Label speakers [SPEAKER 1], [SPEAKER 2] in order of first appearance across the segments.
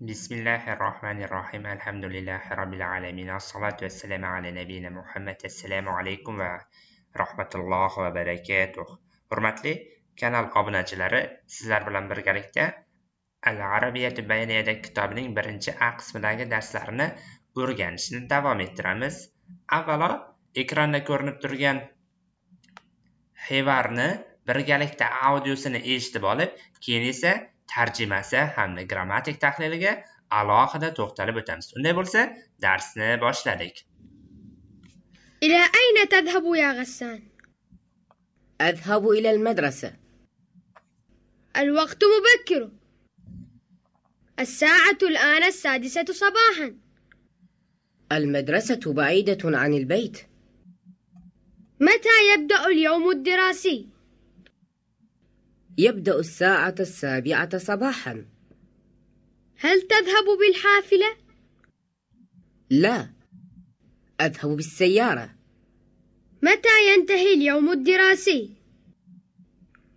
[SPEAKER 1] Bismillahir Rahmanir Rahim. alhamdulillahi robbil alamin Assalatu wassalamu ala nabiyina muhammad assalomu alaykum va rahmatullohi va barakatuh hurmatli kanal obunachilari sizlar bilan birgalikda al arabiyatu bayaniyada kitobining 1 a qismidagi darslarini o'rganishni davom ettiramiz avvalo ekranda ko'rinib turgan hevarni birgalikda audiosini eshitib olib keyin esa ترجمه tarjimasi hamda grammatik tahliliga alohida to'xtalib o'tamiz unday bo'lsa باش لدیک إلى أين تذهب يا غسان؟ أذهب إلى المدرسة الوقت مبكر الساعة الآن السادسة صباحا المدرسة بعيدة عن البيت متى يبدأ اليوم الدراسي؟ يبدأ الساعة السابعة صباحا هل تذهب بالحافلة؟ لا أذهب بالسيارة متى ينتهي اليوم الدراسي؟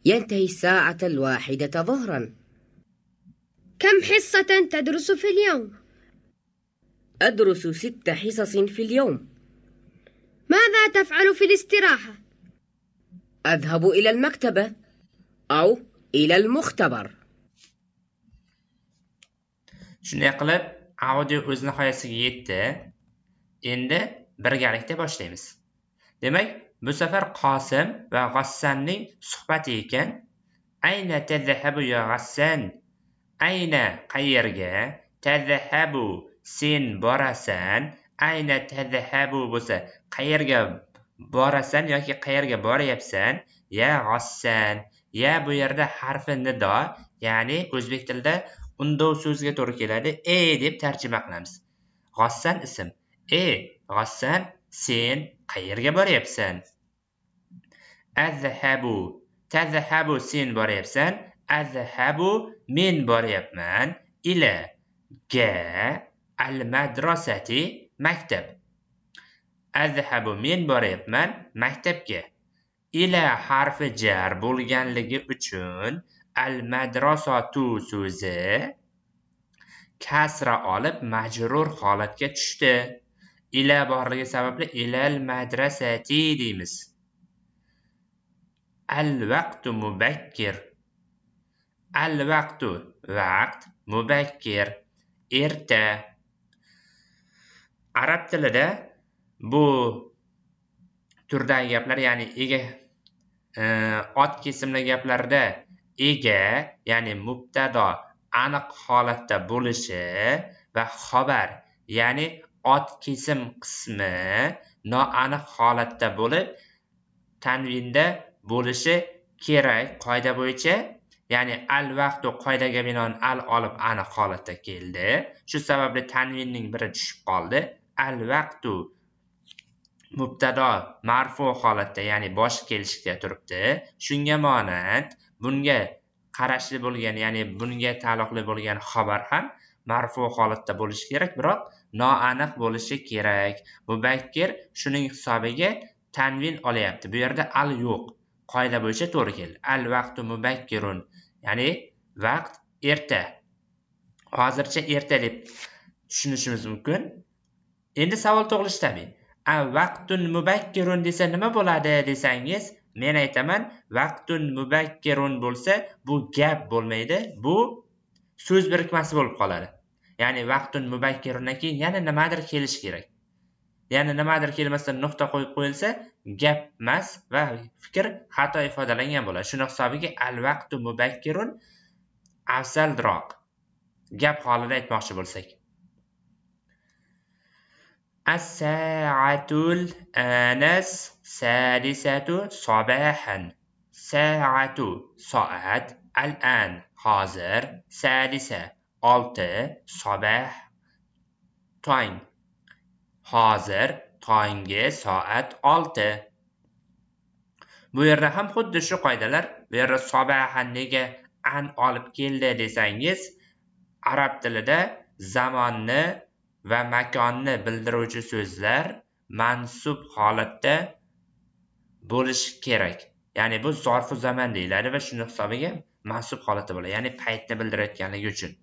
[SPEAKER 1] ينتهي الساعة الواحدة ظهرا كم حصة تدرس في اليوم؟ أدرس ست حصص في اليوم ماذا تفعل في الاستراحة؟ أذهب إلى المكتبة او الى المختبر shunday qilib audio o'z nihoyasiga yetdi endi birgalikda boshlaymiz demak bu safar qosim va g'assanning suhbati ekan ayna tazhabu ya g'assan ayna qayerga tazhabu sen borasan ayna tazhabu bo'lsa qayerga borasan yoki qayerga boryapsan ya g'assan ya bu yerda harfi nido ya'ni o'zbek tilida undov so'ziga to'g'ri keladi e deb tarjima qilamiz g'ossan ism e g'ossan sen qayerga boryapsan azhabu tazhabu sen boryapsan azhabu men boryapman ila ga al madrasati maktab azhabu men boryapman maktabga ila harfi jar bo'lganligi uchun al madrasatu so'zi kasra olib majrur holatga tushdi ila borligi sababli ilal madrasati deymiz al vaqtu mubakkir al vaqtu vaqt mubakkir erta arab tilida bu turdagi gaplar ya'ni ega Э, ot kesimli gaplarda ega ya'ni mubtado aniq holatda bo'lishi va xabar ya'ni ot kesim qismi noaniq holatda bo'lib tanvinda bo'lishi kerak qoida bo'yicha ya'ni al vaqtu qoidaga binoan al olib aniq holatda keldi shu sababli tanvinning biri tushib qoldi al vaqtu mubtado marfu holatda ya'ni bosh kelishda turibdi shunga monand bunga qarashli bo'lgan ya'ni bunga taalluqli bo'lgan xabar ham marfu holatda bo'lishi kerak biroq noaniq bo'lishi kerak bu bakir shuning hisobiga tanvin olyapti bu yerda al yo'q qoida bo'yicha to'g'ri keldi al vaqtu mubakkirun ya'ni vaqt erta hozircha erta deb tushunishimiz mumkin endi savol tug'ilishi tabiiy avvaqtun mubakkirun desa nima bo'ladi desangiz men aytaman vaqtun mubakkirun bo'lsa bu gap bo'lmaydi bu so'z birikmasi bo'lib qoladi ya'ni vaqtun mubakkirundan keyin yana nimadir kelishi kerak ya'ni nimadir kelmasdan nuqta qo'yib qo'yilsa gap emas va fikr xato ifodalangan bo'ladi shuni hisobiga al vaqtu mubakkirun afzalroq gap holida aytmoqchi bo'lsak الساعة الآنس السادسة صباحا ساعة soat الآن hozir sadisa olti sabah tong hozir tongi soat olti bu yerda ham xuddi shu qoidalar bu yerda sobahan nega an olib keldi desangiz arab tilida zamonni va makonni bildiruvchi so'zlar mansub holatda bo'lishi kerak ya'ni bu zorfu zaman deyiladi va shuni hisobiga mansub holatda bo'ladi ya'ni paytni bildirayotganligi uchun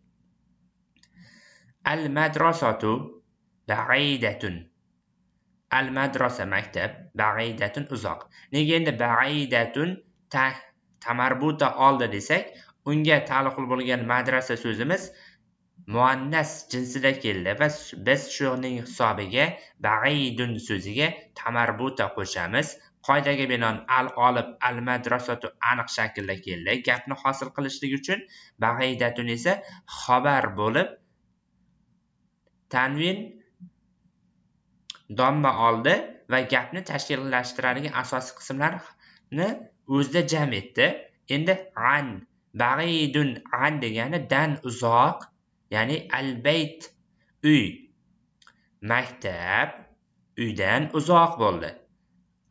[SPEAKER 1] al madrasatu baidatun al madrasa maktab baidatun uzoq nega endi baidatun ta tamarbuta oldi desak unga taalluqli bo'lgan madrasa so'zimiz muannas jinsida keldi va biz shuning hisobiga baidun so'ziga tamarbuta qo'shamiz qoidaga binoan al olib al madrasatu aniq shaklda keldi gapni hosil qilishlik uchun baidatun esa xabar bo'lib tanvin domma oldi va gapni tashkillashtiradigan asosiy qismlarni o'zida jam etdi endi an baidun an degani dan uzoq ya'ni al bayt uy maktab uydan uzoq bo'ldi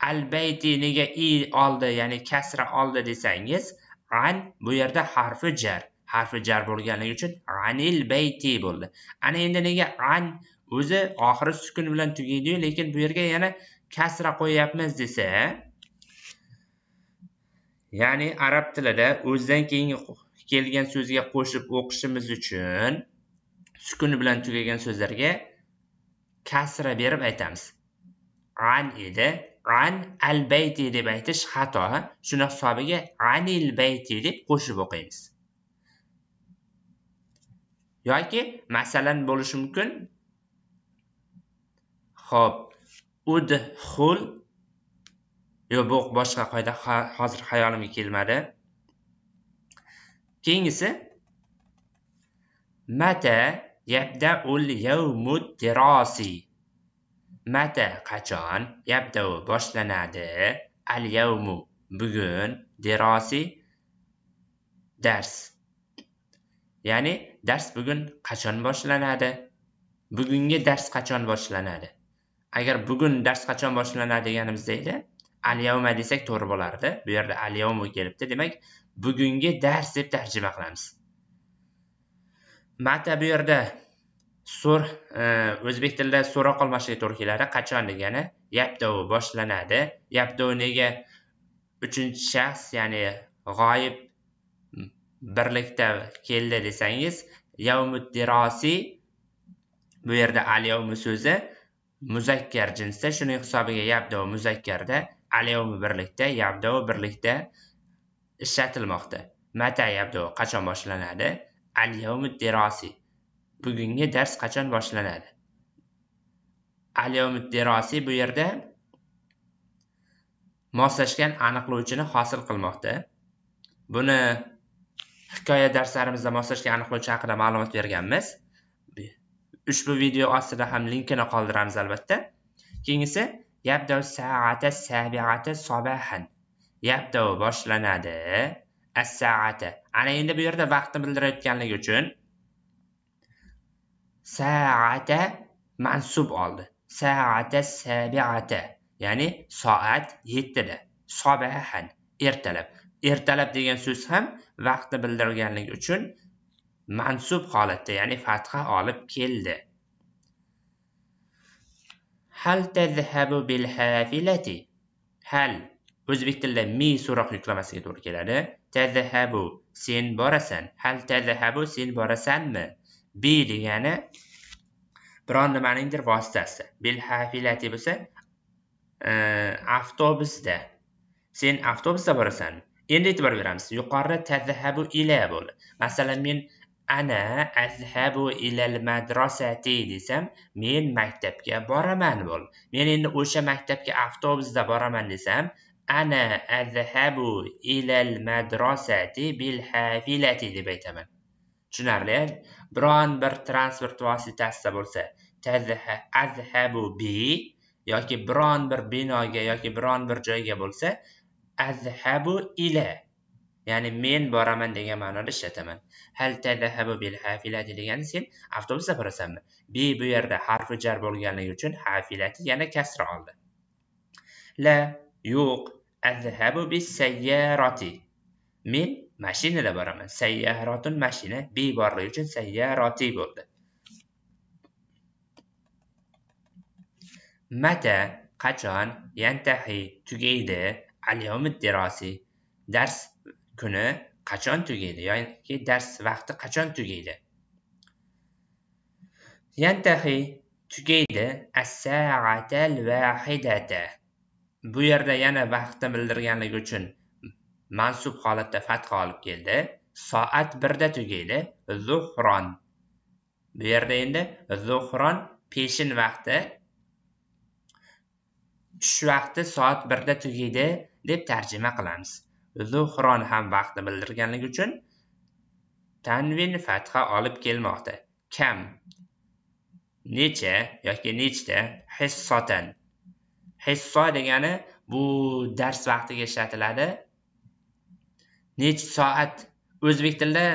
[SPEAKER 1] al bayti nega i oldi ya'ni kasra oldi desangiz an bu yerda harfi jar harfi jar bo'lganligi uchun anil bayti bo'ldi ana endi nega an o'zi oxiri sukun bilan tugaydiyu lekin bu yerga yana kasra qo'yyapmiz desa ya'ni arab tilida o'zidan keyingi kelgan so'zga qo'shib o'qishimiz uchun sukuni bilan tugagan so'zlarga kasra berib aytamiz an edi an al bayti deb aytish xato shuni hisobiga anil bayti deb qo'shib o'qiymiz yoki masalan bo'lishi mumkin ho'p udhul yo'q bu boshqa qoida hozir xayolimga kelmadi keyingisi mata yabdaul yawmud dirasi. mata qachon yabdau boshlanadi al yawmu bugun dirasi dars ya'ni dars bugun qachon boshlanadi bugungi dars qachon boshlanadi agar bugun dars qachon boshlanadi deganimizda edi al yawma desak to'g'ri bo'lardi bu yerda al yawmu kelibdi demak bugungi dars deb tarjima qilamiz mata bu yerda sur e, o'zbek tilida so'roq to'g'ri keladi qachon degani yabdovi boshlanadi yabdov nega uchinchi shaxs ya'ni g'oyib birlikda keldi desangiz yavmuddirosiy bu yerda al so'zi muzakkar jinsda shuning hisobiga yabdov muzakkarda al birlikda yabdov birlikda ishlatilmoqda mata yabdov qachon boshlanadi al yawmi derosiy bugungi dars qachon boshlanadi al yawmi derosiy bu yerda moslashgan aniqlovchini hosil qilmoqda buni hikoya darslarimizda moslashgan aniqlovchi haqida ma'lumot berganmiz ushbu video ostida ham linkini qoldiramiz albatta keyingisi yabdov saata sabiata sobahan yabdov boshlanadi as-saati ana endi bu yerda vaqtni bildirayotganligi uchun saata mansub oldi saata sabiata ya'ni soat 7 yettida Sabahan, ertalab ertalab degan so'z ham vaqtni bildirganligi uchun mansub holatda ya'ni fatha olib keldi hal tazhabu bil hafilati hal o'zbek tilida mi so'roq yuklamasiga to'g'ri keladi tazhabu sen borasan hal tazhabu sen borasanmi bi degani biron nimaningdir vositasi bil hafilati bo'lsa e, avtobusda sen avtobusda borasan endi e'tibor beramiz yuqorida tazhabu ila bo'ldi masalan men ana azhabu ilal madrasati desam men maktabga boraman bo'ldi men endi o'sha maktabga avtobusda boraman desam ana azhabu ilal madrasati bil hafilati deb aytaman tushunarli biron bir transport vositasida bo'lsa azhabu bi yoki biron bir binoga yoki biron bir joyga bo'lsa azhabu ila ya'ni men boraman degan ma'noda ishlataman hal tadhabu bil hafilati degani sen avtobusda borasanmi bi bu yerda harfi jar bo'lganligi uchun hafilati yana kasra oldi la yo'q Əzhəbu bis səyyərati. Min məşinə də baraman. Səyyəratun məşinə bi varlığı üçün səyyərati oldu. Mətə qaçan yəntəhi tügeydi əlyavmid dirasi. Dərs günü qaçan tügeydi. Yəni ki, dərs vaxtı qaçan tügeydi. Yəntəhi tügeydi əs-səətəl vəxidətə. bu yerda yana vaqtni bildirganligi uchun mansub holatda fatha olib keldi soat birda tugaydi zuhron bu yerda endi zuhron peshin vaqti tush vaqti soat birda tugaydi deb tarjima qilamiz zuhron ham vaqtni bildirganligi uchun tanvin fatha olib kelmoqda kam necha yoki nechta hissotan hissa degani bu dars vaqtiga ishlatiladi nechi soat o'zbek tilida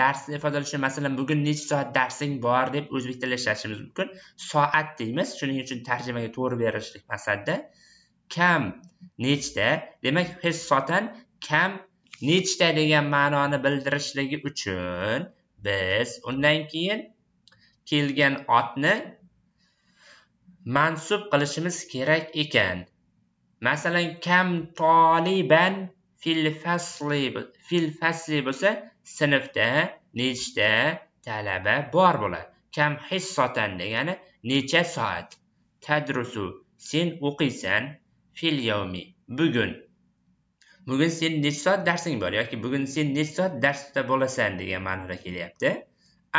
[SPEAKER 1] dars ifodalashi masalan bugun nechi soat darsing bor deb o'zbek tilida ishlatishimiz mumkin soat deymiz shuning uchun tarjimaga to'g'ri berishlik maqsadida kam nechta demak hissotan kam nechta degan ma'noni bildirishligi uchun biz undan keyin kelgan otni mansub qilishimiz kerak ekan masalan kam toliban fil fasli fil fasli bo'lsa sinfda nechta talaba bor bo'ladi kam hissatan degani necha soat tadrusu sen o'qiysan fil yavmi bugun bugun sen necha soat darsing bor yoki bugun sen necha soat darsda bo'lasan degan ma'noda kelyapti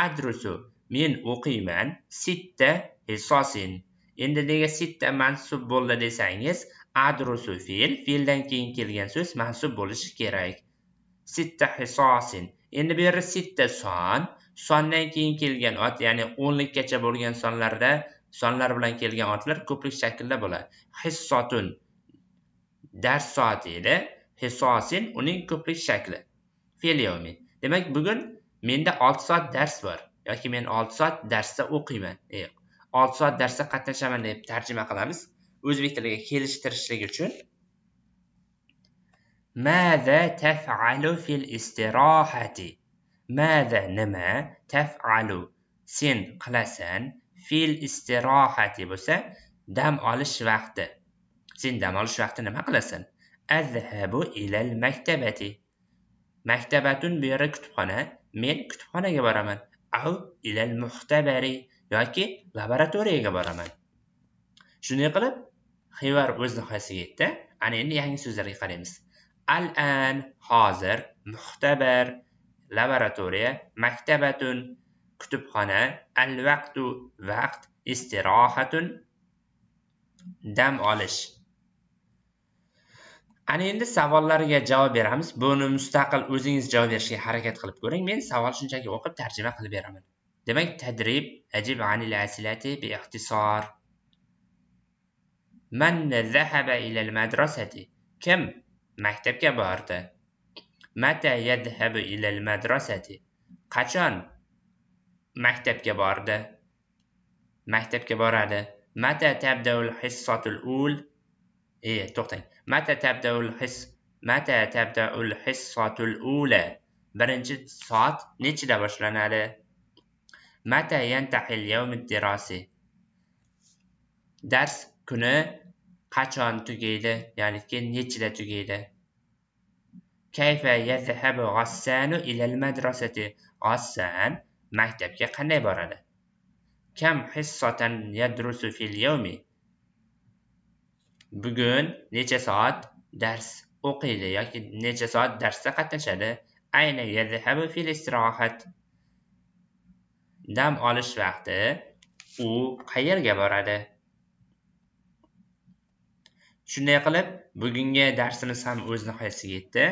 [SPEAKER 1] adrusu men o'qiyman sitta hisosin endi nega sitta mansub bo'ldi desangiz adrusu fe'l fe'ldan keyin kelgan so'z mansub bo'lishi kerak sitta hisosin endi bu yerda sitta son sondan keyin kelgan ot ya'ni 10 likkacha bo'lgan sonlarda sonlar bilan kelgan otlar ko'plik shaklda bo'ladi hissotun dars soati edi hisosin uning ko'plik shakli fe'lyomi demak bugun menda 6 soat dars bor yoki men 6 soat darsda o'qiyman e, olti soat darsda qatnashaman deb tarjima qilamiz o'zbek tiliga kelishtirishlik uchun mada tafalu fil istirohati mada nima tafalu sen qilasan fil istirohati bo'lsa dam olish vaqti sen dam olish vaqti nima qilasan azhabu ilal maktabati maktabatun bu yerda kutubxona men kutubxonaga boraman av ilal muxtabari yoki laboratoriyaga boraman shunday qilib xivar o'z nihoyasiga yetdi ana endi yangi so'zlarga qaraymiz al an hozir muxtabar laboratoriya maktabatun kutubxona al vaqtu vaqt istirohatun dam olish ana endi savollarga javob beramiz buni mustaqil o'zingiz javob berishga harakat qilib ko'ring men savol shunchaki o'qib tarjima qilib beraman دمج التدريب أجب عن الأسئلة باختصار من ذهب إلى المدرسة؟ كم؟ مكتب كبارت متى يذهب إلى المدرسة؟ قشان؟ مكتب كبارت مكتب كبارت متى تبدأ الحصة الأول؟ إيه تقطن متى تبدأ الحصة؟ متى تبدأ الحصة الأولى؟ برنجد صوت نيتش دا باشلانالي؟ متى ينتهي اليوم الدراسي dars kuni qachon tugaydi ya'niki nechida tugaydi kayfa yazhabu g'assanu ilal madrasati g'assan maktabga qanday boradi kam hissatan yadrusu fil yawmi bugun necha soat dars o'qiydi yoki necha soat darsda qatnashadi ayna yazhabu fil istirohat dam olish vaqti u qayerga boradi shunday qilib bugungi darsimiz ham o'z nihoyasiga yetdi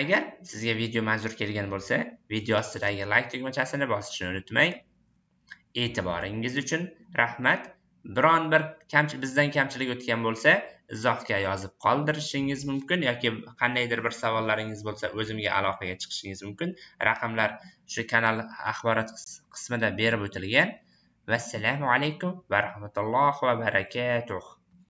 [SPEAKER 1] agar sizga video manzur kelgan bo'lsa video ostidagi like tugmachasini bosishni unutmang e'tiboringiz uchun rahmat biron bir kamchi bizdan kamchilik o'tgan bo'lsa izohga yozib qoldirishingiz mumkin yoki qandaydir bir savollaringiz bo'lsa o'zimga aloqaga chiqishingiz mumkin raqamlar shu kanal axborot qismida berib o'tilgan vassalomu alaykum va rahmatullohi va barakatuh